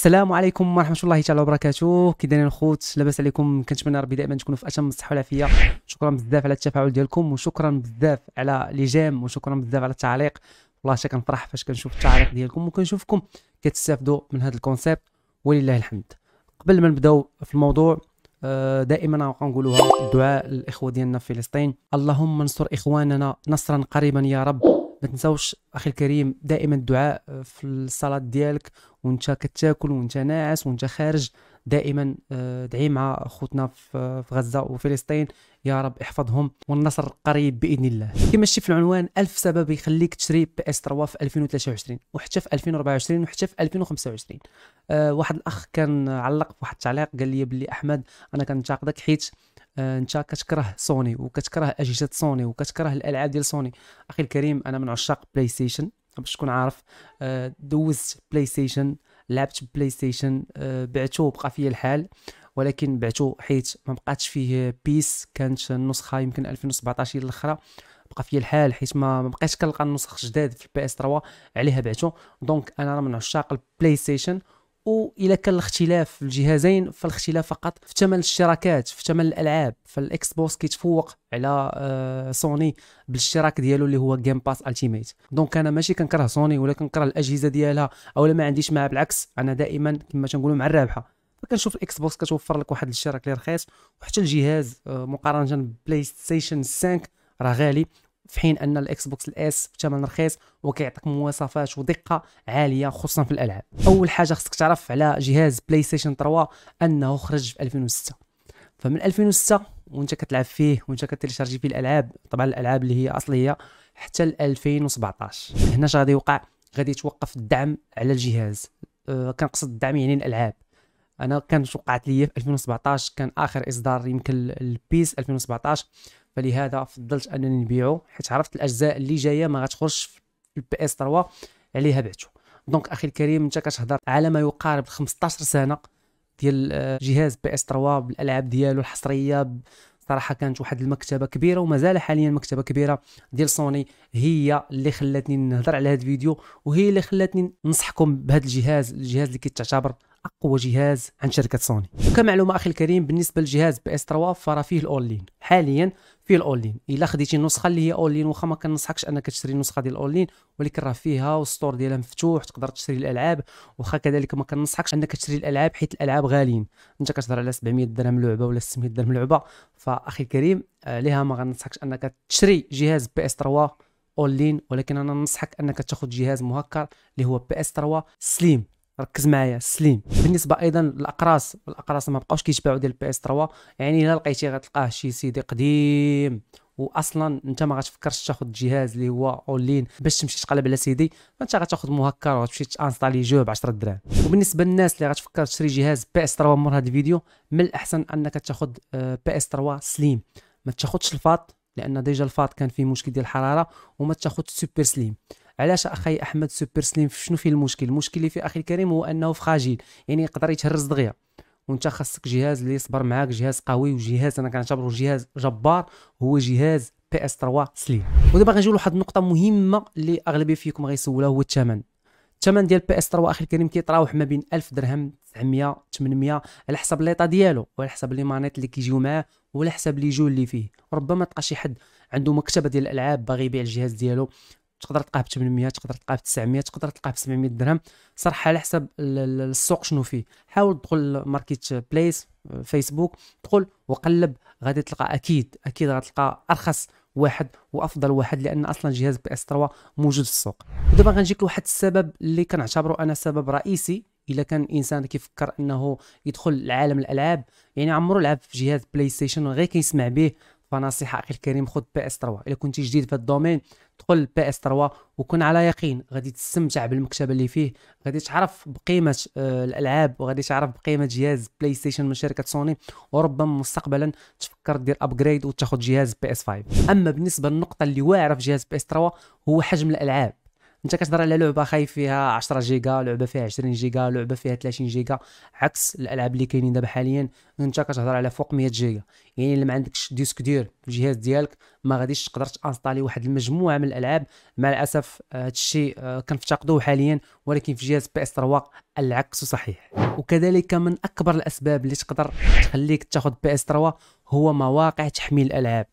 السلام عليكم ورحمه الله تعالى وبركاته كي دايرين الخوت لاباس عليكم كنتمنى ربي دائما تكونوا في اتم الصحه والعافيه شكرا بزاف على التفاعل ديالكم وشكرا بزاف على لي جيم وشكرا بزاف على التعليق والله حتى كنفرح فاش كنشوف التعليق ديالكم وكنشوفكم كتستافدوا من هذا الكونسيبت ولله الحمد قبل ما نبداو في الموضوع آه، دائما نقولوها الدعاء للاخوه ديالنا في فلسطين اللهم انصر اخواننا نصرا قريبا يا رب ما تنساوش اخي الكريم دائما الدعاء آه، في الصلاه ديالك وانت كتاكل وانت ناعس وانت خارج دائما آه، دعي مع خوتنا في غزه وفلسطين يا رب احفظهم والنصر قريب باذن الله كما شفت في العنوان ألف سبب يخليك تشري بي اس 3 في 2023 وحتى في 2024 وحتى في 2025 أه واحد الاخ كان علق في واحد التعليق قال لي بلي احمد انا كنتاقدك حيت آه، انت كتكره سوني وكتكره اجهزه سوني وكتكره الالعاب ديال سوني اخي الكريم انا من عشاق بلاي ستيشن باش تكون عارف آه، دوزت بلاي ستيشن لعبت بلاي ستيشن بعته وبقى فيا الحال ولكن بعته حيت ما بقاتش فيه بيس كانت النسخه يمكن 2017 هي الاخرى بقى فيا الحال حيت ما بقيتش كنلقى النسخ جداد في البي اس 3 عليها بعته دونك انا راه من عشاق البلاي ستيشن واذا كان الاختلاف في الجهازين فالاختلاف فقط في ثمن الاشتراكات في ثمن الالعاب فالاكس بوكس كيتفوق على آه، سوني بالاشتراك ديالو اللي هو جيم باس التيميت دونك انا ماشي كنكره سوني ولا كنكره الاجهزه ديالها لا ما عنديش معها بالعكس انا دائما كما تنقولوا مع الرابحه فكنشوف الاكس بوكس كتوفر لك واحد الاشتراك اللي رخيص وحتى الجهاز آه، مقارنه ببلاي ستيشن 5 راه غالي في حين ان الاكس بوكس الاس بثمن رخيص وكيعطيك مواصفات ودقه عاليه خصوصا في الالعاب اول حاجه خصك تعرف على جهاز بلاي ستيشن 3 انه خرج في 2006 فمن 2006 وانت كتلعب فيه وانت كتلشارجي فيه الالعاب طبعا الالعاب اللي هي اصليه حتى ل 2017 هنا اش غادي يوقع غادي يتوقف الدعم على الجهاز أه كنقصد الدعم يعني الالعاب انا كانت وقعت ليا في 2017 كان اخر اصدار يمكن البيس 2017 فلهذا فضلت انني نبيعو حيت عرفت الاجزاء اللي جايه ما غتخرجش في البي اس 3 عليها بعتو دونك اخي الكريم انت كتهضر على ما يقارب 15 سنه ديال آه، جهاز بي اس 3 بالالعاب ديالو الحصريه صراحه كانت واحد المكتبه كبيره ومازال حاليا مكتبه كبيره ديال سوني هي اللي خلاتني نهضر على هذا الفيديو وهي اللي خلاتني ننصحكم بهذا الجهاز الجهاز اللي كيتعتبر اقوى جهاز عند شركه سوني كمعلومه اخي الكريم بالنسبه للجهاز بي اس 3 فرا فيه الاونلين حاليا فيه الاونلين الا خديتي النسخه اللي هي اونلين واخا ما كنصحكش انك تشري النسخه ديال الاونلين ولكن راه فيها والستور ديالها مفتوح تقدر تشري الالعاب واخا كذلك ما كنصحكش انك تشري الالعاب حيت الالعاب غاليين انت كتهضر على 700 درهم لعبه ولا 600 درهم لعبه فاخي الكريم آه، لها ما غنصحكش انك تشري جهاز بي اس 3 اونلين ولكن انا ننصحك انك تاخذ جهاز مهكر اللي هو بي اس 3 سليم ركز معايا سليم بالنسبه ايضا الاقراص الاقراص ما بقاوش كيتباعوا ديال البي اس 3 يعني الا لقيتي غتلقاه شي سيدي قديم واصلا انت ما غتفكرش تاخذ جهاز اللي هو اونلاين باش تمشي تقلب على سيدي فانت غتاخذ مهكر وغتمشي تانستالي جو ب 10 دراهم وبالنسبه للناس اللي غتفكر تشري جهاز بي اس 3 مور هذا الفيديو من الاحسن انك تاخذ بي اس 3 سليم ما تاخذش الفاط لان ديجا الفاط كان فيه مشكل ديال الحراره وما تاخذ سوبر سليم علاش اخي احمد سوبر سليم شنو فيه المشكل المشكل اللي فيه اخي الكريم هو انه فراجيل يعني يقدر يتهرس دغيا وانت خاصك جهاز اللي يصبر معاك جهاز قوي وجهاز انا كنعتبره جهاز جبار هو جهاز بي اس 3 سليم ودابا غنجيو لواحد النقطه مهمه اللي اغلبيه فيكم غيسولها هو الثمن الثمن ديال بي اس 3 اخي الكريم كيتراوح ما بين 1000 درهم 900 800 على حسب ليطا ديالو وعلى حسب لي مانيت اللي كيجيو معاه وعلى حسب لي جو اللي فيه وربما تلقى شي حد عنده مكتبه ديال الالعاب باغي يبيع الجهاز ديالو تقدر تلقاه ب 800 تقدر تلقاه ب 900 تقدر تلقاه ب 700 درهم صراحه على حسب السوق شنو فيه حاول تدخل ماركت بليس فيسبوك دخل وقلب غادي تلقى اكيد اكيد غتلقى ارخص واحد وافضل واحد لان اصلا جهاز بي اس 3 موجود في السوق ودابا غنجيك لواحد السبب اللي كنعتبره انا سبب رئيسي الا كان الانسان كيفكر انه يدخل لعالم الالعاب يعني عمرو لعب في جهاز بلاي ستيشن غير كيسمع به فنصيحه اخي الكريم خذ بي اس 3 الا كنتي جديد في الدومين دخل بي اس 3 وكن على يقين غادي تستمتع بالمكتبه اللي فيه غادي تعرف بقيمه آه، الالعاب وغادي تعرف بقيمه جهاز بلاي ستيشن من شركه سوني وربما مستقبلا تفكر دير ابجريد وتاخذ جهاز بي اس 5 اما بالنسبه للنقطه اللي واعره في جهاز بي اس 3 هو حجم الالعاب انت كتهضر على لعبه خايف فيها 10 جيجا لعبه فيها 20 جيجا لعبه فيها 30 جيجا عكس الالعاب اللي كاينين دابا حاليا انت كتهضر على فوق 100 جيجا يعني الا ما عندكش ديسك دير في الجهاز ديالك ما غاديش تقدر تانستالي واحد المجموعه من الالعاب مع الاسف آه، هادشي آه، كنفتقدوه حاليا ولكن في جهاز بي اس 3 العكس صحيح وكذلك من اكبر الاسباب اللي تقدر تخليك تاخذ بي اس 3 هو مواقع تحميل الالعاب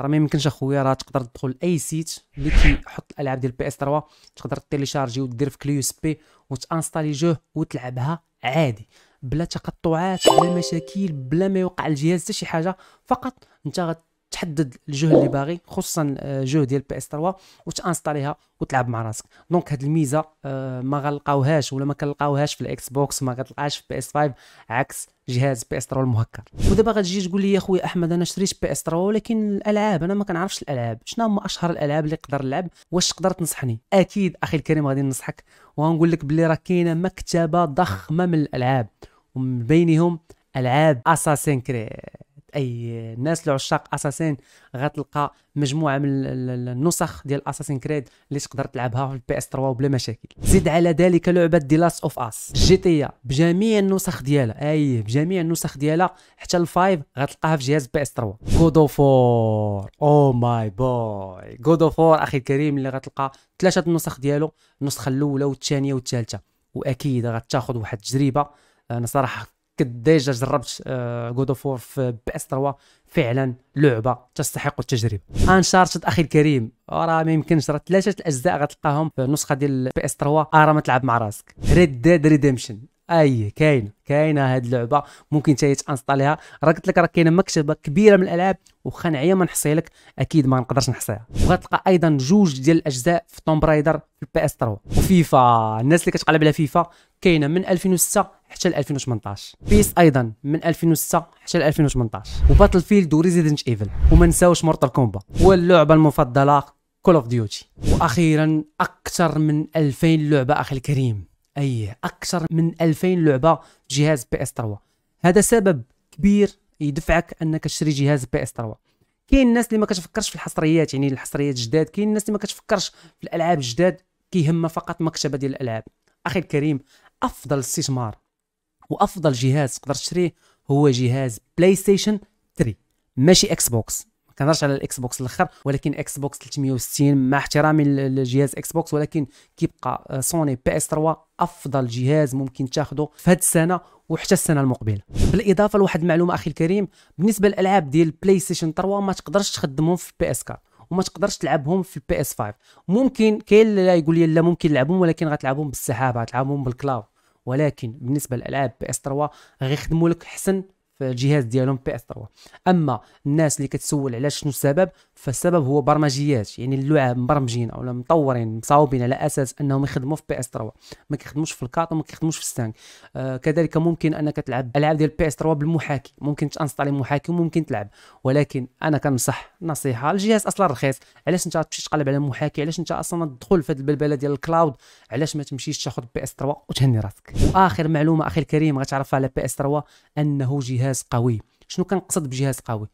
راه ما يمكنش اخويا راه تقدر تدخل لاي سيت اللي كيحط الالعاب ديال بي اس 3 تقدر تيليشارجي ودير في كليو اس بي جو وتلعبها عادي بلا تقطعات بلا مشاكل بلا ما يوقع الجهاز حتى شي حاجه فقط انت تحدد الجهد اللي باغي خصوصا الجهد آه، ديال بي اس 3 وتانستاليها وتلعب مع راسك دونك هاد الميزه آه، ما غنلقاوهاش ولا ما كنلقاوهاش في الاكس بوكس ما غتلقاهاش في بي اس 5 عكس جهاز بي اس 3 المهكر ودابا غتجي تقول لي يا خويا احمد انا شريت بي اس 3 ولكن الالعاب انا ما كنعرفش الالعاب شنو هما اشهر الالعاب اللي نقدر نلعب واش تقدر تنصحني اكيد اخي الكريم غادي ننصحك وغنقول لك بلي راه كاينه مكتبه ضخمه من الالعاب ومن بينهم العاب اساسين كريد اي الناس لعشاق اساسين غتلقى مجموعه من النسخ ديال اساسين كريد اللي تقدر تلعبها في البي اس 3 وبلا مشاكل زيد على ذلك لعبه دي لاست اوف اس جيتيا بجميع النسخ ديالها اي بجميع النسخ ديالها حتى الفايف غتلقاها في جهاز بي اس 3 جود اوف فور او ماي بوي جود اوف فور اخي الكريم اللي غتلقى ثلاثه النسخ ديالو النسخه الاولى والثانيه والثالثه واكيد غتاخذ واحد التجربه انا صراحه ديجا جربت جود اوف وور في بي اس 3 فعلا لعبه تستحق التجربه انشارتد اخي الكريم راه ما يمكنش راه ثلاثه الاجزاء غتلقاهم في النسخه ديال بي اس 3 راه ما تلعب مع راسك ريد ديد ريديمشن اي كاينه كاينه هاد اللعبه ممكن حتى تانستاليها راه قلت لك راه كاينه مكتبه كبيره من الالعاب وخا نعيا ما نحصي لك اكيد ما نقدرش نحصيها وغتلقى ايضا جوج ديال الاجزاء في توم برايدر في البي اس 3 وفيفا الناس اللي كتقلب على فيفا كاينه من 2006 حتى 2018 بيس ايضا من 2006 حتى 2018 وباتل فيلد وريزيدنت ايفل وما نساوش مورتال كومبا واللعبه المفضله كول اوف ديوتي واخيرا اكثر من 2000 لعبه اخي الكريم ايه اكثر من 2000 لعبه جهاز بي اس 3 هذا سبب كبير يدفعك انك تشري جهاز بي اس 3 كاين الناس اللي ما كتفكرش في الحصريات يعني الحصريات جداد كاين الناس اللي ما كتفكرش في الالعاب جداد كيهمها فقط مكتبه ديال الالعاب اخي الكريم افضل استثمار وافضل جهاز تقدر تشريه هو جهاز بلاي ستيشن 3 ماشي اكس بوكس كنهضرش على الاكس بوكس الاخر ولكن اكس بوكس 360 مع احترامي لجهاز اكس بوكس ولكن كيبقى سوني بي اس 3 افضل جهاز ممكن تاخذه في هذه السنه وحتى السنه المقبله بالاضافه لواحد المعلومه اخي الكريم بالنسبه للالعاب ديال بلاي ستيشن 3 ما تقدرش تخدمهم في بي اس 4 وما تقدرش تلعبهم في بي اس 5 ممكن كاين اللي يقول لي لا ممكن تلعبهم ولكن غتلعبهم بالسحابه غتلعبهم بالكلاود ولكن بالنسبه للالعاب بي اس 3 غيخدموا لك حسن في الجهاز ديالهم بي اس 3 اما الناس اللي كتسول علاش شنو السبب فالسبب هو برمجيات يعني اللعاب مبرمجين او مطورين مصاوبين على اساس انهم يخدموا في بي اس 3 ما كيخدموش في الكارت وما كيخدموش في السانك آه كذلك ممكن انك تلعب العاب ديال بي اس 3 بالمحاكي ممكن تانستالي محاكي وممكن تلعب ولكن انا كنصح نصيحه الجهاز اصلا رخيص علاش انت تمشي تقلب على محاكي علاش انت اصلا تدخل في هذه البلبله ديال الكلاود علاش ما تمشيش تاخذ بي اس 3 وتهني راسك اخر معلومه اخي الكريم غتعرفها على بي اس 3 انه جهاز جهاز قوي شنو كنقصد بجهاز قوي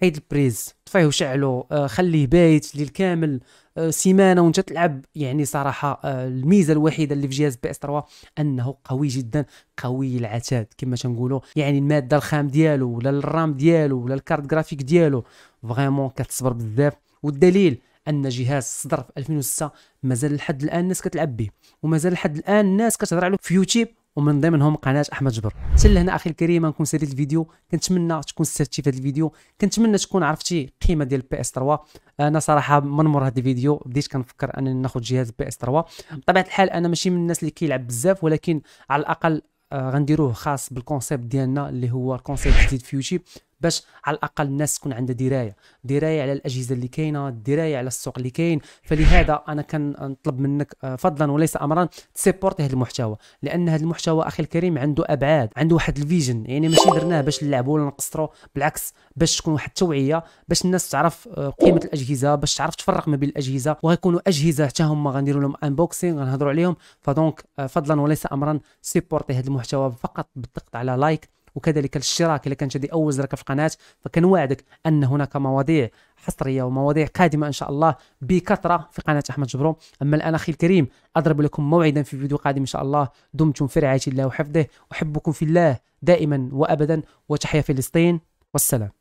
حيد البريز طفيه وشعلو آه، خليه بايت للكامل كامل آه، سيمانه وانت تلعب يعني صراحه آه، الميزه الوحيده اللي في جهاز بي اس 3 انه قوي جدا قوي العتاد كما تنقولوا يعني الماده الخام ديالو ولا الرام ديالو ولا الكارت جرافيك ديالو فريمون كتصبر بزاف والدليل ان جهاز صدر في 2006 مازال لحد الان الناس كتلعب به ومازال لحد الان الناس كتهضر عليه في يوتيوب ومن ضمنهم قناه احمد جبر حتى لهنا اخي الكريم نكون سيري الفيديو كنتمنى تكون استفدتي في هذا الفيديو كنتمنى تكون عرفتي القيمه ديال بي اس 3 انا صراحه من مور هذا الفيديو بديت كنفكر انني ناخذ جهاز بي اس 3 بطبيعه الحال انا ماشي من الناس اللي كيلعب بزاف ولكن على الاقل آه غنديروه خاص بالكونسيبت ديالنا اللي هو الكونسيبت جديد في يوتيوب باش على الاقل الناس تكون عندها درايه درايه على الاجهزه اللي كاينه درايه على السوق اللي كاين فلهذا انا كنطلب منك آه، فضلا وليس امرا تسيبورت هذا المحتوى لان هذا المحتوى اخي الكريم عنده ابعاد عنده واحد الفيجن يعني ماشي درناه باش نلعبوا ولا نقصروا بالعكس باش تكون واحد التوعيه باش الناس تعرف آه، قيمه الاجهزه باش تعرف تفرق ما بين الاجهزه وغيكونوا اجهزه حتى هما غنديروا لهم انبوكسينغ غنهضروا عليهم فدونك آه، فضلا وليس امرا سيبورتي هذا المحتوى فقط بالضغط على لايك وكذلك الاشتراك اللي كانت جديد اول زرك في القناه فكنوعدك ان هناك مواضيع حصريه ومواضيع قادمه ان شاء الله بكثره في قناه احمد جبرو اما الان اخي الكريم اضرب لكم موعدا في فيديو قادم ان شاء الله دمتم في رعايه الله وحفظه احبكم في الله دائما وابدا وتحيا فلسطين والسلام